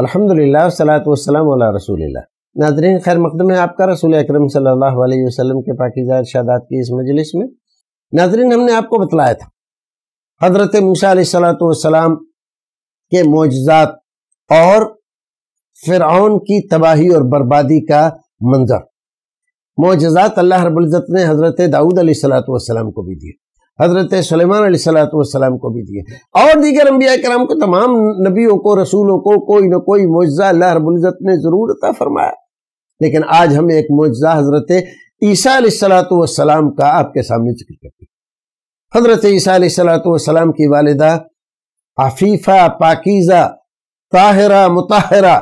अल्हम्दुलिल्लाह सलात वसलाम रसूलिल्लाह नाजरीन खैर मकदम है आपका रसूल अकरम सल्लल्लाहु अलैहि वसल्लम के पाकिजा इरशादात की इस मजलिस में नाजरीन हमने आपको बतलाया था हज़रत मूसा सलाम के मोजात और फ़िरौन की तबाही और बर्बादी का मंजर मोजात अल्लाह रबुल्ज़त ने हज़रत दाऊद सलात सलाम को भी दिए हज़रत सलेमान वसलाम को भी दिए और दीगर अम्बिया कराम को तमाम नबियों को रसूलों को कोई ना कोई मुआजा अल्लाह रबुल्ज़त ने ज़रूर अता फरमाया लेकिन आज हम एक मुआजा हज़रत ईसा वसलाम का आपके सामने जिक्र करते हैं हज़रत ईसा वसलाम की वालदा आफीफ़ा पाकिज़ा ताहरा मुताहरा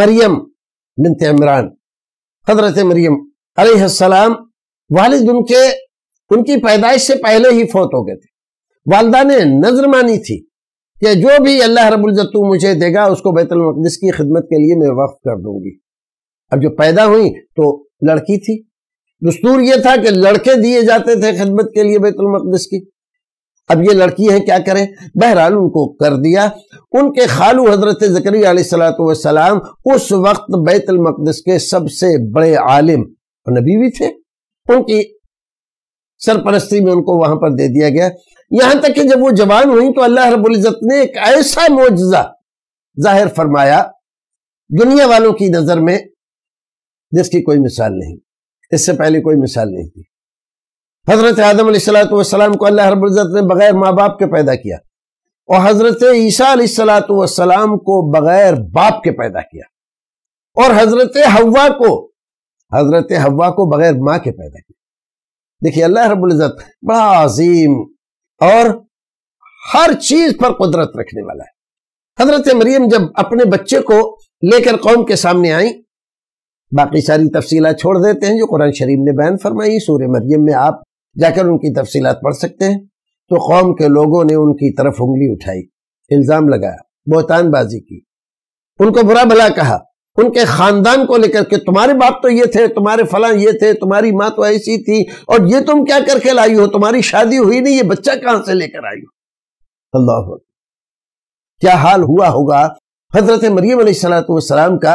मरियम बिनते इमरान हज़रत मरियम सलाम वालिद उनके उनकी पैदाइश से पहले ही फौत हो गए थे वालदा ने नजर मानी थी कि जो भी अल्लाह रबुल्जत तू मुझे देगा उसको बैतुलमकदस की खिदमत के लिए मैं वक्फ कर दूंगी अब जो पैदा हुई तो लड़की थी दस्तूर यह था कि लड़के दिए जाते थे खिदमत के लिए बैतुलमकदस की अब ये लड़की है क्या करें बहरहाल उनको कर दिया उनके खालू हजरत जकरी सलाम उस वक्त बैतुलमकदस के सबसे बड़े आलिम नबी भी थे उनकी सरपरस्ती में उनको वहां पर दे दिया गया यहां तक कि जब वो जवान हुई तो अल्लाह रबुल्जत ने एक ऐसा मुआजा जाहिर फरमाया दुनिया वालों की नजर में जिसकी कोई मिसाल नहीं इससे पहले कोई मिसाल नहीं थी हजरत आदम सलाम को अल्लाह रबुल्जत ने बगैर माँ बाप के पैदा किया और हजरत ईसा सलाम को बगैर बाप के पैदा किया और हजरत हवा को हजरत हवा को बगैर माँ के पैदा किया देखिए अल्लाह रबुल्ज़त बड़ा अजीम और हर चीज पर कुदरत रखने वाला है हजरत मरियम जब अपने बच्चे को लेकर कौम के सामने आई बाकी सारी तफसीला छोड़ देते हैं जो कुरान शरीफ ने बयान फरमाई सूर्य मरियम में आप जाकर उनकी तफसीत पढ़ सकते हैं तो कौम के लोगों ने उनकी तरफ उंगली उठाई इल्ज़ाम लगाया बोहतानबाजी की उनको बुरा भला कहा उनके खानदान को लेकर के तुम्हारे बाप तो ये थे तुम्हारे फला ये थे तुम्हारी माँ तो ऐसी थी और ये तुम क्या करके लाई हो तुम्हारी शादी हुई नहीं ये बच्चा कहां से लेकर आई हो अल्लाह क्या हाल हुआ होगा हजरत मरियम सलाम का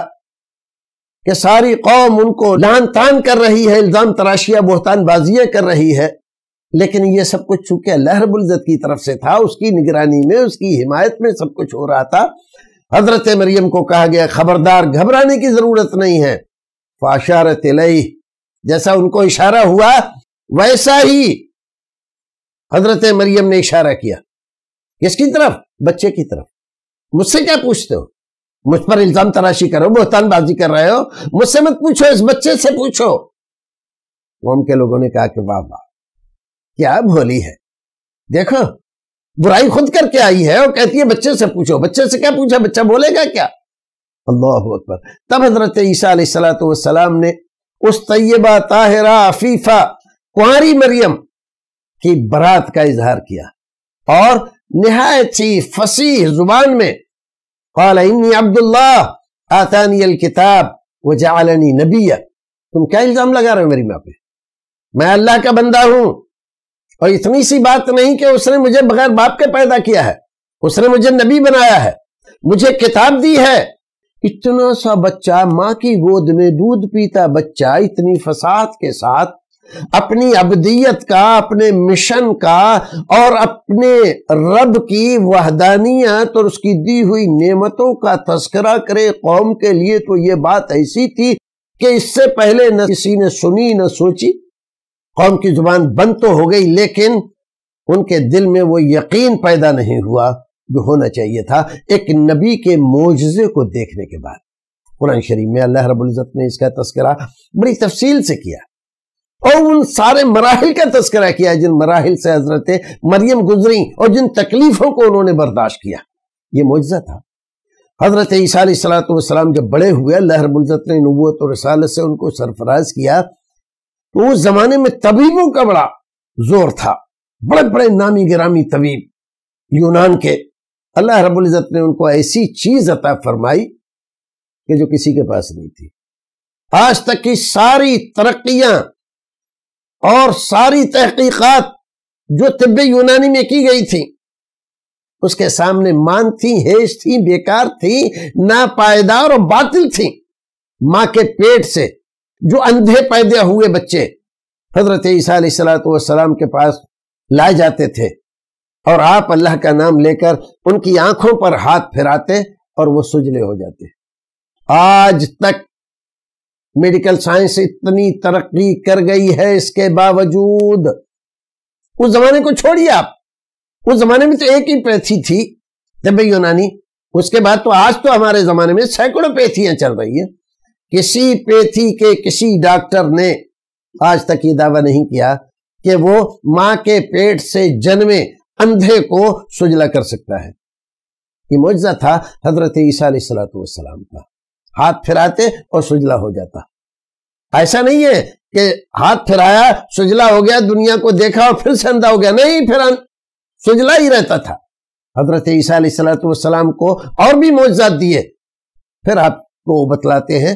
कि सारी कौम उनको लान तान कर रही है इल्ज़ाम तराशिया बोहतान बाजियां कर रही है लेकिन ये सब कुछ चूंकि लहरबुलजत की तरफ से था उसकी निगरानी में उसकी हिमायत में सब कुछ हो रहा था हजरत मरियम को कहा गया खबरदार घबराने की जरूरत नहीं है फाशार तिलई जैसा उनको इशारा हुआ वैसा ही हजरत मरियम ने इशारा किया किसकी तरफ बच्चे की तरफ मुझसे क्या पूछते हो मुझ पर इल्जाम तराशी करो बोहतानबाजी कर रहे हो मुझसे मत पूछो इस बच्चे से पूछो कौम के लोगों ने कहा कि वाह वाह क्या भोली है देखो बुराई खुद करके आई है और कहती है बच्चे से पूछो बच्चे से क्या पूछा बच्चा बोलेगा क्या अल्लाह अकबर तब हजरत ईसा सलाम ने उस तय्यबा ताहरा आफीफा कुरी मरियम की बरात का इजहार किया और नहायत सी फसीह जुबान में कौल अब्दुल्ला आतानी अल किताब वो जालनी नबी तुम क्या इल्ज़ाम लगा रहे हो मेरी माँ पे मैं अल्लाह का बंदा हूं और इतनी सी बात नहीं कि उसने मुझे बगैर बाप के पैदा किया है उसने मुझे नबी बनाया है मुझे किताब दी है इतना सा बच्चा माँ की गोद में दूध पीता बच्चा इतनी फसाद के साथ अपनी अबदियत का अपने मिशन का और अपने रब की वहदानियत और उसकी दी हुई नेमतों का तस्करा करे कौम के लिए तो ये बात ऐसी थी कि इससे पहले न किसी ने सुनी न सोची कौम की जुबान बंद तो हो गई लेकिन उनके दिल में वो यकीन पैदा नहीं हुआ जो होना चाहिए था एक नबी के मोजे को देखने के बाद कुरान शरीफ में अल्लाह रबुल्ज़त ने इसका तस्करा बड़ी तफसील से किया और उन सारे मराहल का तस्करा किया जिन मराहल से हजरत मरियम गुजरी और जिन तकलीफों को उन्होंने बर्दाश्त किया ये मुआजा था हजरत ईसा सलात जब बड़े हुए अल्लाह रबुल्ज़त ने नबूत और रसालत से उनको सरफराज किया तो उस जमाने में तबीबों का बड़ा जोर था बड़े बड़े नामी गिरामी तबीब यूनान के अल्लाह रबुल्ज़त ने उनको ऐसी चीज अता फरमाई कि जो किसी के पास नहीं थी आज तक की सारी तरक्या और सारी तहकीकात जो तिब यूनानी में की गई थी उसके सामने मान थी हेज थी बेकार थी नापायदार और बातिल थी मां के पेट से जो अंधे पैदा हुए बच्चे हजरत ईसा सलाम के पास लाए जाते थे और आप अल्लाह का नाम लेकर उनकी आंखों पर हाथ फिराते और वो सुजले हो जाते आज तक मेडिकल साइंस इतनी तरक्की कर गई है इसके बावजूद उस जमाने को छोड़िए आप उस जमाने में तो एक ही पैथी थी तब यूनानी उसके बाद तो आज तो हमारे जमाने में सैकड़ों पैथियां चल रही है किसी पेथी के किसी डॉक्टर ने आज तक ये दावा नहीं किया कि वो मां के पेट से जन्मे अंधे को सुजला कर सकता है ये मुआजा था हजरत ईसा सलाम का हाथ फिराते और सुजला हो जाता ऐसा नहीं है कि हाथ फिराया सुजला हो गया दुनिया को देखा और फिर से अंधा हो गया नहीं फिर सुजला ही रहता था हजरत ईसा सलाम को और भी मुआजात दिए फिर आपको बतलाते हैं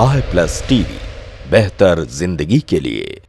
आई प्लस टीवी बेहतर जिंदगी के लिए